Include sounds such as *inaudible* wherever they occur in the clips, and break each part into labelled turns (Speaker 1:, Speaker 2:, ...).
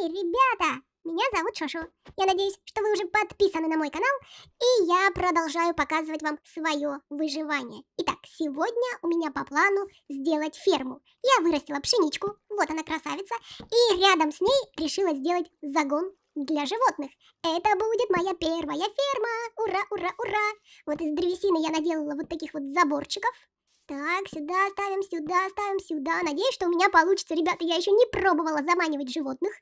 Speaker 1: Эй, ребята! Меня зовут Шошу. Я надеюсь, что вы уже подписаны на мой канал, и я продолжаю показывать вам свое выживание. Итак, сегодня у меня по плану сделать ферму. Я вырастила пшеничку, вот она красавица, и рядом с ней решила сделать загон для животных. Это будет моя первая ферма. Ура, ура, ура. Вот из древесины я наделала вот таких вот заборчиков. Так, сюда ставим, сюда ставим, сюда. Надеюсь, что у меня получится. Ребята, я еще не пробовала заманивать животных.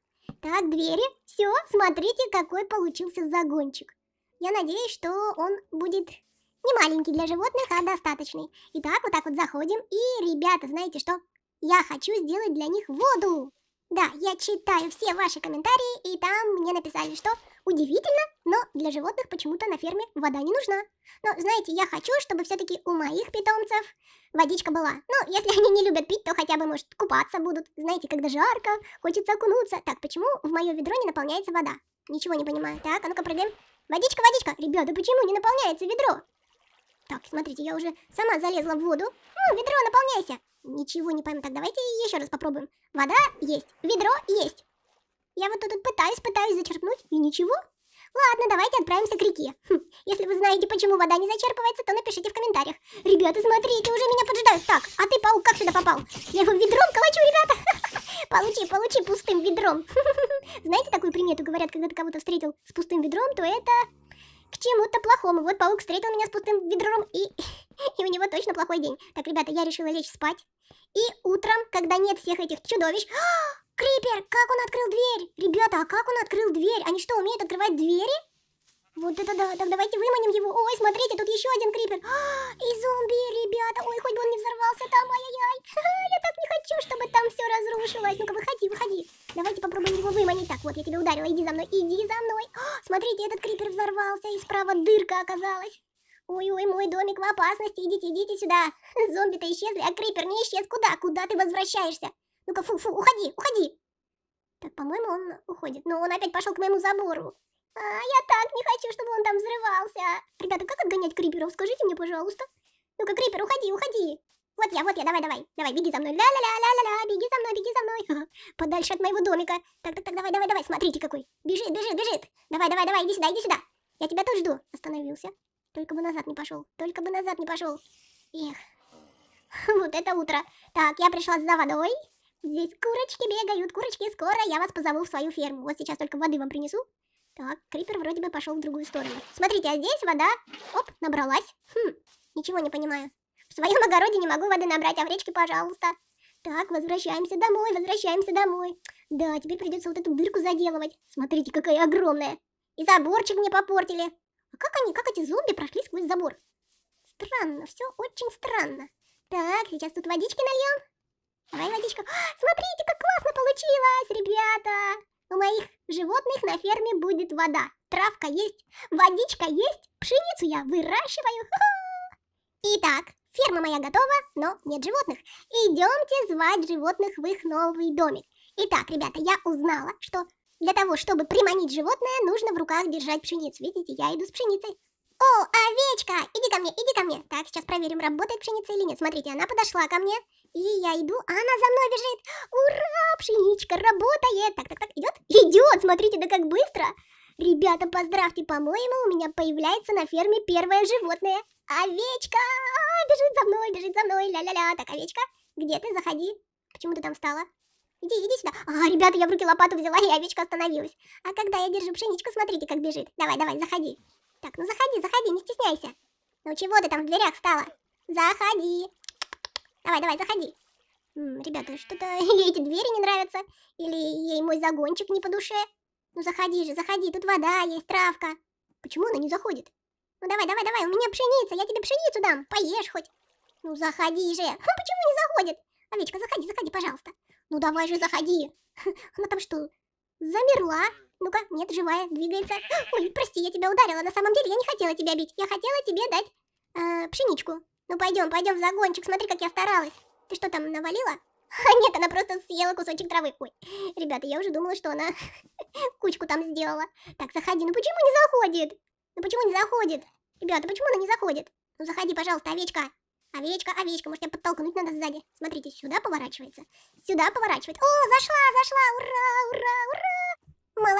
Speaker 1: Так, двери. Все, смотрите, какой получился загончик. Я надеюсь, что он будет не маленький для животных, а достаточный. Итак, вот так вот заходим. И, ребята, знаете что? Я хочу сделать для них воду. Да, я читаю все ваши комментарии, и там мне написали, что Удивительно, но для животных почему-то на ферме вода не нужна. Но, знаете, я хочу, чтобы все-таки у моих питомцев водичка была. Ну, если *laughs* они не любят пить, то хотя бы, может, купаться будут. Знаете, когда жарко, хочется окунуться. Так, почему в мое ведро не наполняется вода? Ничего не понимаю. Так, а ну-ка прыгаем. Водичка, водичка. Ребята, почему не наполняется ведро? Так, смотрите, я уже сама залезла в воду. Ну, ведро, наполняйся. Ничего не пойму. Так, давайте еще раз попробуем. Вода есть, ведро есть. Я вот тут пытаюсь, пытаюсь зачерпнуть, и ничего. Ладно, давайте отправимся к реке. Хм, если вы знаете, почему вода не зачерпывается, то напишите в комментариях. Ребята, смотрите, уже меня поджидают. Так, а ты, паук, как сюда попал? Я его ведром колочу, ребята. *laughs* Получи, получи пустым ведром. *laughs* Знаете такую примету, говорят, когда ты кого-то встретил с пустым ведром, то это к чему-то плохому. Вот паук встретил меня с пустым ведром, и, *laughs* и у него точно плохой день. Так, ребята, я решила лечь спать. И утром, когда нет всех этих чудовищ... Крипер, как он открыл дверь? Ребята, а как он открыл дверь? Они что, умеют открывать двери? Вот это да, так давайте выманим его. Ой, смотрите, тут еще один крипер. А, и зомби, ребята. Ой, хоть бы он не взорвался там, ай-яй-яй. *laughs* Я так не хочу, чтобы там все разрушилось. Ну-ка, выходи, выходи. Давайте попробуем его выманить. Так, вот, я тебя ударила, иди за мной, иди за мной. А, смотрите, этот крипер взорвался, и справа дырка оказалась. Ой-ой, мой домик в опасности, идите, идите сюда. *laughs* Зомби-то исчезли, а крипер не исчез. Куда, куда ты возвращаешься? Ну-ка, фу-фу, уходи, уходи. Так, по-моему, он уходит. Но ну, он опять пошел к моему забору. А, я так не хочу, чтобы он там взрывался. Ребята, как отгонять криперов? Скажите мне, пожалуйста. Ну-ка, крипер, уходи, уходи. Вот я, вот я, давай, давай, давай, беги за мной, ля-ля-ля-ля-ля-ля, беги за мной, беги за мной, подальше от моего домика, так, так, так, давай, давай, давай, смотрите какой, бежит, бежит, бежит, давай, давай, давай, иди сюда, иди сюда, я тебя тут жду, остановился, только бы назад не пошел, только бы назад не пошел, эх, *laughs* вот это утро, так, я пришла за водой, Здесь курочки бегают, курочки, скоро я вас позову в свою ферму. Вот сейчас только воды вам принесу. Так, крипер вроде бы пошел в другую сторону. Смотрите, а здесь вода, оп, набралась. Хм, ничего не понимаю. В своем огороде не могу воды набрать, а в речке, пожалуйста. Так, возвращаемся домой, возвращаемся домой. Да, теперь придется вот эту дырку заделывать. Смотрите, какая огромная. И заборчик мне попортили. А как они, как эти зомби прошли сквозь забор? Странно, все очень странно. Так, сейчас тут водички нальем водичка. Смотрите, как классно получилось, ребята. У моих животных на ферме будет вода. Травка есть, водичка есть, пшеницу я выращиваю. Итак, ферма моя готова, но нет животных. Идемте звать животных в их новый домик. Итак, ребята, я узнала, что для того, чтобы приманить животное, нужно в руках держать пшеницу. Видите, я иду с пшеницей. О, овечка! Иди ко мне, иди ко мне. Так, сейчас проверим, работает пшеница или нет. Смотрите, она подошла ко мне. И я иду, а она за мной бежит. Ура, пшеничка работает. Так, так, так, идет? Идет, смотрите, да как быстро. Ребята, поздравьте, по-моему, у меня появляется на ферме первое животное. Овечка! Бежит за мной, бежит за мной, ля-ля-ля. Так, овечка, где ты? Заходи. Почему ты там встала? Иди, иди сюда. А, ребята, я в руки лопату взяла, и овечка остановилась. А когда я держу пшеничку, смотрите, как бежит. Давай, давай, заходи. Так, ну заходи, заходи, не стесняйся. Ну чего ты там в дверях стала? Заходи. Давай, давай, заходи. М -м, ребята, что-то *laughs* ей эти двери не нравятся, или ей мой загончик не по душе. Ну заходи же, заходи, тут вода есть, травка. Почему она не заходит? Ну давай, давай, давай, у меня пшеница, я тебе пшеницу дам, поешь хоть. Ну заходи же, Ха, *laughs* почему не заходит? Овечка, заходи, заходи, пожалуйста. Ну давай же, заходи. *laughs* Она там что, замерла? Ну-ка, нет, живая, двигается. Ой, прости, я тебя ударила. На самом деле я не хотела тебя бить. Я хотела тебе дать э, пшеничку. Ну пойдем, пойдем в загончик. Смотри, как я старалась. Ты что там навалила? А *laughs* нет, она просто съела кусочек травы. Ой, ребята, я уже думала, что она *laughs* кучку там сделала. Так, заходи. Ну почему не заходит? Ну почему не заходит? Ребята, почему она не заходит? Ну заходи, пожалуйста, овечка. Овечка, овечка, может, я подтолкнуть надо сзади. Смотрите, сюда поворачивается. Сюда поворачивает. О, зашла, зашла, ура, ура, ура.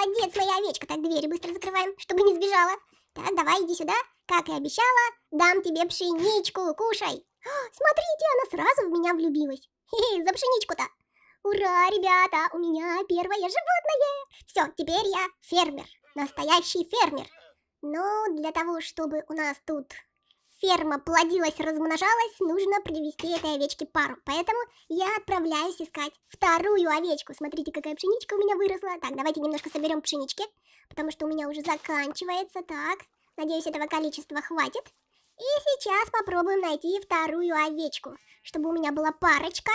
Speaker 1: Молодец, моя овечка. Так, двери быстро закрываем, чтобы не сбежала. Так, давай, иди сюда. Как и обещала, дам тебе пшеничку, кушай. О, «А, смотрите, она сразу в меня влюбилась. Хе-хе, за пшеничку-то. Ура, ребята, у меня первое животное. Все, теперь я фермер. Настоящий фермер. Но ну, для того, чтобы у нас тут ферма плодилась, размножалась, нужно привести этой овечке пару. Поэтому я отправляюсь искать вторую овечку. Смотрите, какая пшеничка у меня выросла. Так, давайте немножко соберем пшенички, потому что у меня уже заканчивается. Так, надеюсь, этого количества хватит. И сейчас попробуем найти вторую овечку, чтобы у меня была парочка.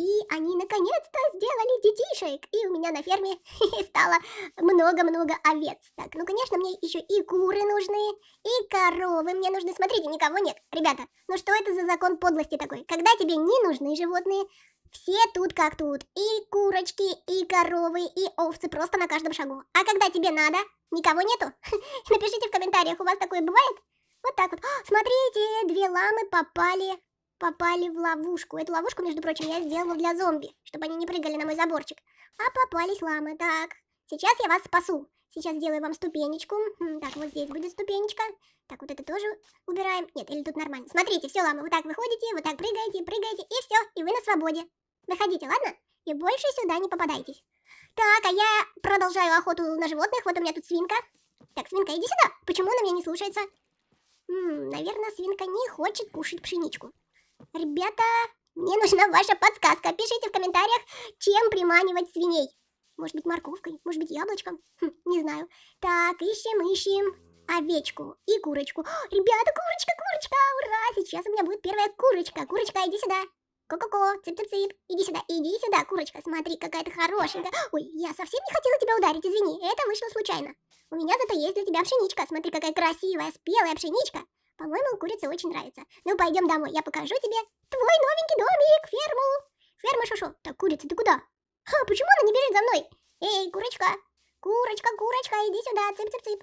Speaker 1: И они наконец-то сделали детишек. И у меня на ферме *laughs* стало много-много овец. Так, ну, конечно, мне еще и куры нужны, и коровы мне нужны. Смотрите, никого нет. Ребята, ну что это за закон подлости такой? Когда тебе не нужны животные, все тут как тут. И курочки, и коровы, и овцы просто на каждом шагу. А когда тебе надо, никого нету? *laughs* Напишите в комментариях, у вас такое бывает? Вот так вот. О, смотрите, две ламы попали попали в ловушку. Эту ловушку, между прочим, я сделала для зомби, чтобы они не прыгали на мой заборчик. А попались ламы. Так, сейчас я вас спасу. Сейчас сделаю вам ступенечку. Так, вот здесь будет ступенечка. Так, вот это тоже убираем. Нет, или тут нормально. Смотрите, все, ламы, вот так выходите, вот так прыгаете, прыгаете, и все, и вы на свободе. Выходите, ладно? И больше сюда не попадайтесь. Так, а я продолжаю охоту на животных. Вот у меня тут свинка. Так, свинка, иди сюда. Почему она меня не слушается? М -м, наверное, свинка не хочет кушать пшеничку. Ребята, мне нужна ваша подсказка. Пишите в комментариях, чем приманивать свиней. Может быть морковкой, может быть яблочком. Хм, не знаю. Так, ищем, ищем овечку и курочку. О, ребята, курочка, курочка, ура! Сейчас у меня будет первая курочка. Курочка, иди сюда. Ко-ко-ко, цып-цып-цып. Иди сюда, иди сюда, курочка. Смотри, какая ты хорошенькая. Ой, я совсем не хотела тебя ударить, извини. Это вышло случайно. У меня зато есть для тебя пшеничка. Смотри, какая красивая, спелая пшеничка. По-моему, курице очень нравится. Ну, пойдем домой, я покажу тебе твой новенький домик, ферму. Ферма Шушу. Так, курица, ты куда? Ха, почему она не бежит за мной? Эй, курочка, курочка, курочка, иди сюда, цып-цып-цып.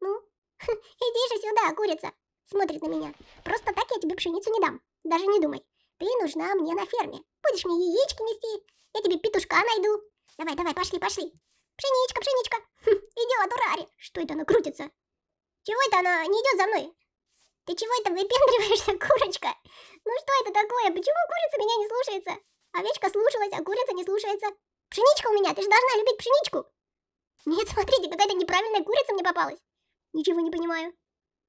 Speaker 1: Ну, *laughs* иди же сюда, курица. Смотрит на меня. Просто так я тебе пшеницу не дам. Даже не думай. Ты нужна мне на ферме. Будешь мне яички нести, я тебе петушка найду. Давай, давай, пошли, пошли. Пшеничка, пшеничка. Хм, *laughs* идет, урари. Что это она крутится? Чего это она не идет за мной? Ты чего это выпендриваешься, *laughs* курочка? Ну что это такое? Почему курица меня не слушается? Овечка слушалась, а курица не слушается. Пшеничка у меня, ты же должна любить пшеничку. Нет, *laughs* смотрите, какая-то неправильная курица мне попалась. Ничего не понимаю.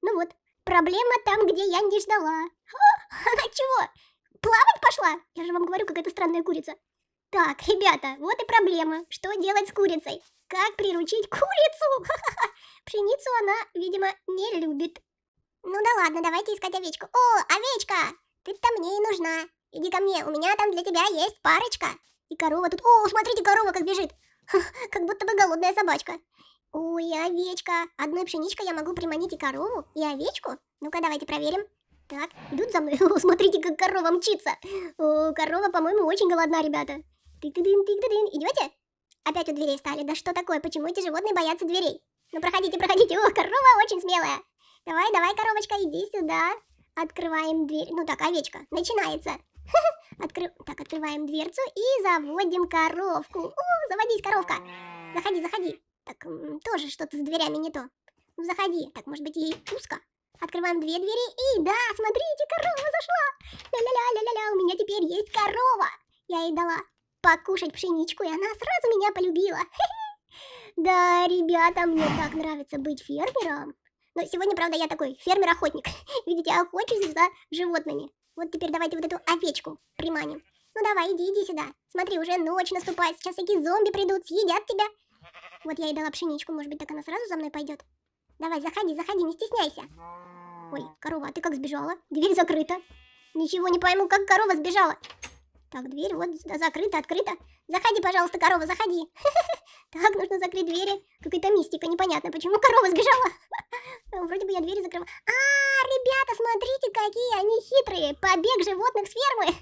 Speaker 1: Ну вот, проблема там, где я не ждала. О, *laughs* она чего? Плавать пошла? Я же вам говорю, какая-то странная курица. Так, ребята, вот и проблема. Что делать с курицей? Как приручить курицу? Пшеницу она, видимо, не любит. Ну да ладно, давайте искать овечку. О, овечка! Ты-то мне и нужна. Иди ко мне, у меня там для тебя есть парочка. И корова тут... О, смотрите, корова как бежит. *laughs* как будто бы голодная собачка. Ой, овечка. Одной пшеничкой я могу приманить и корову, и овечку. Ну-ка, давайте проверим. Так, идут за мной. *laughs* О, смотрите, как корова мчится. О, корова, по-моему, очень голодна, ребята. Тык-тыдын, тык-тыдын. Идете? Опять у дверей стали. Да что такое? Почему эти животные боятся дверей? Ну, проходите, проходите. О, корова очень смелая. Давай, давай, коробочка, иди сюда. Открываем дверь. Ну так, овечка, начинается. *laughs* Откры... Так, открываем дверцу и заводим коровку. У, заводись, коровка. Заходи, заходи. Так, тоже что-то с дверями не то. Ну, заходи. Так, может быть, ей узко. Открываем две двери и да, смотрите, корова зашла. Ля-ля-ля-ля-ля-ля, у меня теперь есть корова. Я ей дала покушать пшеничку, и она сразу меня полюбила. *laughs* Да, ребята, мне так нравится быть фермером. Но сегодня, правда, я такой фермер-охотник. *laughs* Видите, охочусь за животными. Вот теперь давайте вот эту овечку приманим. Ну давай, иди, иди сюда. Смотри, уже ночь наступает, сейчас всякие зомби придут, съедят тебя. Вот я ей дала пшеничку, может быть, так она сразу за мной пойдет. Давай, заходи, заходи, не стесняйся. Ой, корова, а ты как сбежала? Дверь закрыта. Ничего не пойму, как корова сбежала. Так, дверь вот закрыта, открыта. Заходи, пожалуйста, корова, заходи. *laughs* Так, нужно закрыть двери. Какая-то мистика, непонятно, почему корова сбежала я двери закрываю. А, ребята, смотрите, какие они хитрые. Побег животных с фермы. *laughs*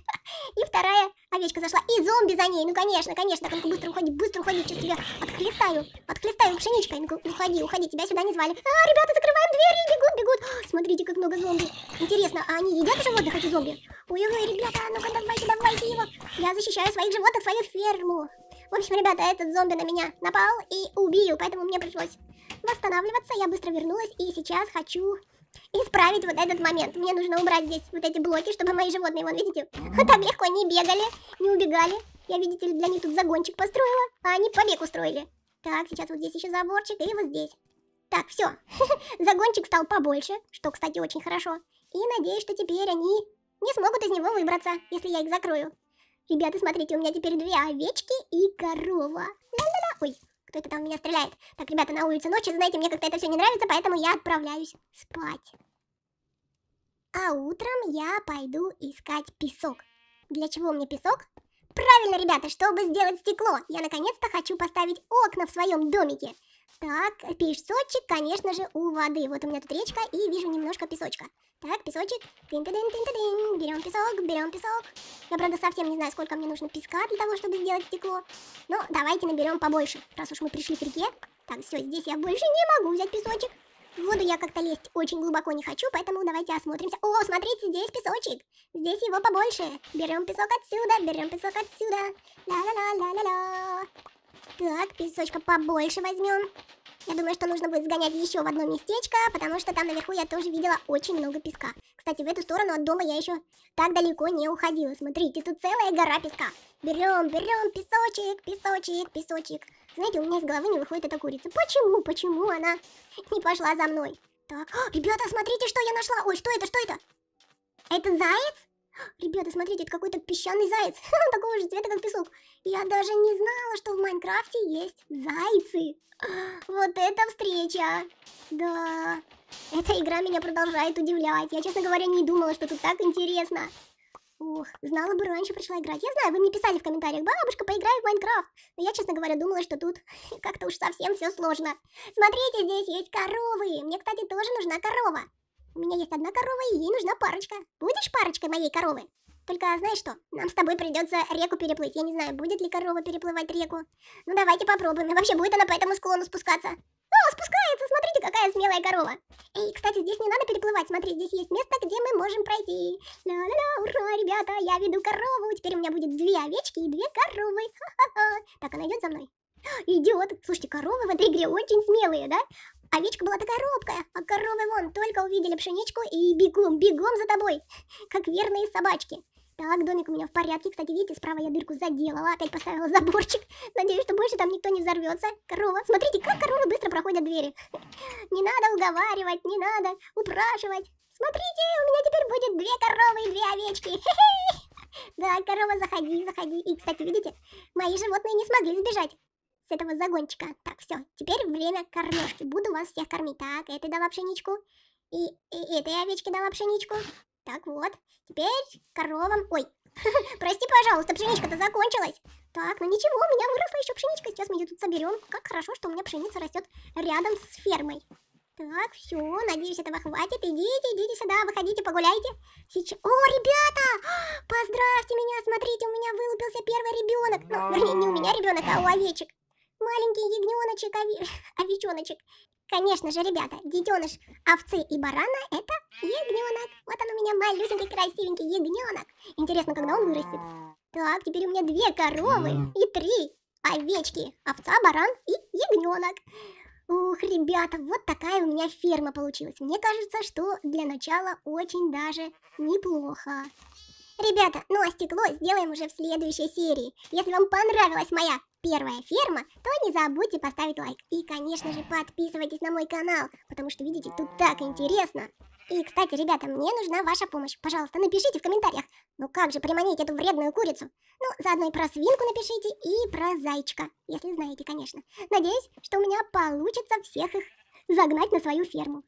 Speaker 1: И вторая овечка зашла. И зомби за ней. Ну, конечно, конечно. Ну-ка, быстро уходи, быстро уходи. Сейчас тебя отхлестаю. Отхлестаю пшеничкой. Ну-ка, уходи, уходи. Тебя сюда не звали. А, ребята, закрываем двери. Бегут, бегут. смотрите, как много зомби. Интересно, а они едят животных, эти зомби? Ой-ой, ребята, а ну-ка, давайте, давайте его. Я защищаю своих животных, свою ферму. В общем, ребята, этот зомби на меня напал и убил, поэтому мне пришлось восстанавливаться. Я быстро вернулась и сейчас хочу исправить вот этот момент. Мне нужно убрать здесь вот эти блоки, чтобы мои животные, вон, видите, *laughs* вот так легко не бегали, не убегали. Я, видите ли, для них тут загончик построила, а они побег устроили. Так, сейчас вот здесь еще заборчик и вот здесь. Так, все. *laughs* Загончик стал побольше, что, кстати, очень хорошо. И надеюсь, что теперь они не смогут из него выбраться, если я их закрою. Ребята, смотрите, у меня теперь две овечки и корова. Ла-ла-ла. Ой, кто это там меня стреляет? Так, ребята, на улице ночи, знаете, мне как-то это все не нравится, поэтому я отправляюсь спать. А утром я пойду искать песок. Для чего мне песок? Правильно, ребята, чтобы сделать стекло. Я наконец-то хочу поставить окна в своем домике. Так, песочек, конечно же, у воды. Вот у меня тут речка и вижу немножко песочка. Так, песочек. Берем песок, берем песок. Я, правда, совсем не знаю, сколько мне нужно песка для того, чтобы сделать стекло. Но давайте наберем побольше, раз уж мы пришли к реке. Так, все, здесь я больше не могу взять песочек. В воду я как-то лезть очень глубоко не хочу, поэтому давайте осмотримся. О, смотрите, здесь песочек. Здесь его побольше. Берем песок отсюда, берем песок отсюда. Ла-ла-ла-ла-ла-ла. Так, песочка побольше возьмем. Я думаю, что нужно будет сгонять еще в одно местечко, потому что там наверху я тоже видела очень много песка. Кстати, в эту сторону от дома я еще так далеко не уходила. Смотрите, тут целая гора песка. Берем, берем песочек, песочек, песочек. Знаете, у меня из головы не выходит эта курица. Почему, почему она не пошла за мной? Так, О, а, ребята, смотрите, что я нашла. Ой, что это, что это? Это заяц? Ребята, смотрите, это какой-то песчаный заяц. *laughs* Он такого же цвета, как песок. Я даже не знала, что в Майнкрафте есть зайцы. *gasps* Вот это встреча. Да. Эта игра меня продолжает удивлять. Я, честно говоря, не думала, что тут так интересно. Ух, знала бы, раньше пришла играть. Я знаю, вы мне писали в комментариях, бабушка, поиграй в Майнкрафт. Но я, честно говоря, думала, что тут *laughs* как-то уж совсем все сложно. Смотрите, здесь есть коровы. Мне, кстати, тоже нужна корова. У меня есть одна корова, и ей нужна парочка. Будешь парочкой моей коровы? Только знаешь что, нам с тобой придется реку переплыть. Я не знаю, будет ли корова переплывать реку. Ну давайте попробуем. И вообще, будет она по этому склону спускаться? О, спускается, смотрите, какая смелая корова. Эй, кстати, здесь не надо переплывать. Смотри, здесь есть место, где мы можем пройти. Ла-ла-ла, ура, ребята, я веду корову. Теперь у меня будет две овечки и две коровы. Ха-ха-ха. Так, она идет за мной. Идет. Слушайте, коровы в этой игре очень смелые, да? овечка была такая робкая, а коровы вон только увидели пшеничку и бегом, бегом за тобой, *laughs* как верные собачки. Так, домик у меня в порядке. Кстати, видите, справа я дырку заделала, опять поставила заборчик. *laughs* Надеюсь, что больше там никто не взорвется. Корова. Смотрите, как коровы быстро проходят двери. *laughs* Не надо уговаривать, не надо упрашивать. Смотрите, у меня теперь будет две коровы и две овечки. Да, корова, заходи, заходи. И, кстати, видите, мои животные не смогли сбежать с этого загончика. Так, все, теперь время кормежки. Буду вас всех кормить. Так, этой дала пшеничку. И, и этой овечке дала пшеничку. Так, вот. Теперь коровам... Ой, *laughs* прости, пожалуйста, пшеничка-то закончилась. Так, ну ничего, у меня выросла еще пшеничка. Сейчас мы ее тут соберем. Как хорошо, что у меня пшеница растет рядом с фермой. Так, все, надеюсь, этого хватит. Идите, идите сюда, выходите, погуляйте. Сейчас... О, ребята! *gasps* Поздравьте меня, смотрите, у меня вылупился первый ребенок. Ну, вернее, не у меня ребенок, а у овечек маленький ягненочек, ови... *laughs* овечоночек. Конечно же, ребята, детеныш овцы и барана – это ягненок. Вот он у меня малюсенький, красивенький ягненок. Интересно, когда он вырастет. Так, теперь у меня две коровы и три овечки. Овца, баран и ягненок. Ух, ребята, вот такая у меня ферма получилась. Мне кажется, что для начала очень даже неплохо. Ребята, ну а стекло сделаем уже в следующей серии. Если вам понравилась моя первая ферма, то не забудьте поставить лайк. И, конечно же, подписывайтесь на мой канал, потому что, видите, тут так интересно. И, кстати, ребята, мне нужна ваша помощь. Пожалуйста, напишите в комментариях, ну как же приманить эту вредную курицу? Ну, заодно и про свинку напишите, и про зайчика, если знаете, конечно. Надеюсь, что у меня получится всех их загнать на свою ферму.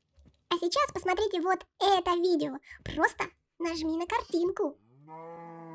Speaker 1: А сейчас посмотрите вот это видео. Просто нажми на картинку. No.